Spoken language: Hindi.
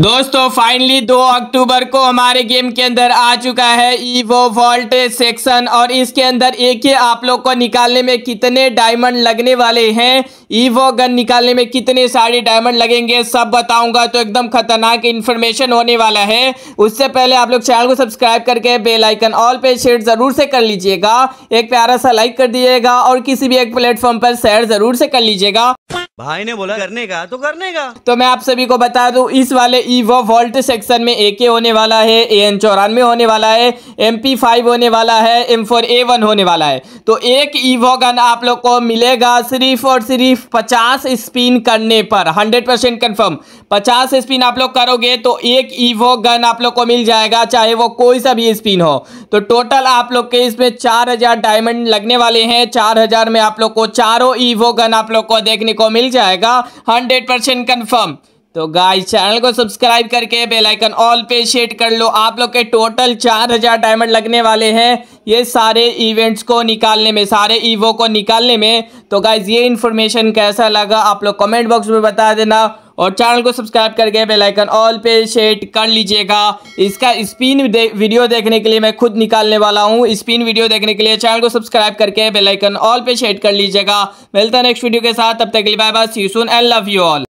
दोस्तों फाइनली 2 अक्टूबर को हमारे गेम के अंदर आ चुका है ईवो वॉल्ट सेक्शन और इसके अंदर एक ही आप लोग को निकालने में कितने डायमंड लगने वाले हैं ईवो गन निकालने में कितने सारे डायमंड लगेंगे सब बताऊंगा तो एकदम खतरनाक इन्फॉर्मेशन होने वाला है उससे पहले आप लोग चैनल को सब्सक्राइब करके बेलाइकन ऑल पे शेयर ज़रूर से कर लीजिएगा एक प्यारा सा लाइक कर दीजिएगा और किसी भी एक प्लेटफॉर्म पर शेयर ज़रूर से कर लीजिएगा भाई ने बोला करने का तो करने का तो मैं आप सभी को बता दूं इस वाले ईवो वोल्ट सेक्शन में एके होने वाला है ए एन चौरानवे होने वाला है एम पी फाइव होने वाला है एम फोर ए वन होने वाला है तो एक ईवो गन आप लोग को मिलेगा सिर्फ और सिर्फ पचास स्पिन करने पर हंड्रेड परसेंट कन्फर्म पचास स्पिन आप लोग करोगे तो एक ईवो गन आप लोग को मिल जाएगा चाहे वो कोई सा भी स्पिन हो तो टोटल आप लोग के इसमें चार हजार डायमंड लगने वाले हैं चार हजार में आप लोग को चारों ईवो गन आप लोग को देखने को मिल मिल जाएगा हंड्रेड परसेंट कन्फर्म तो गाय चैनल को सब्सक्राइब करके बेल आइकन ऑल पे सेट कर लो आप लोग के टोटल चार हजार डायमंड लगने वाले हैं ये सारे इवेंट्स को निकालने में सारे ईवो को निकालने में तो गाइज ये इन्फॉर्मेशन कैसा लगा आप लोग कमेंट बॉक्स में बता देना और चैनल को सब्सक्राइब करके बेलाइकन ऑल पे सेट कर लीजिएगा इसका स्पिन दे, वीडियो देखने के लिए मैं खुद निकालने वाला हूँ स्पिन वीडियो देखने के लिए चैनल को सब्सक्राइब करके बेलाइकन ऑल पे सेट कर लीजिएगा मिलता है नेक्स्ट वीडियो के साथ तब तक के लिए bye bye see soon and love you all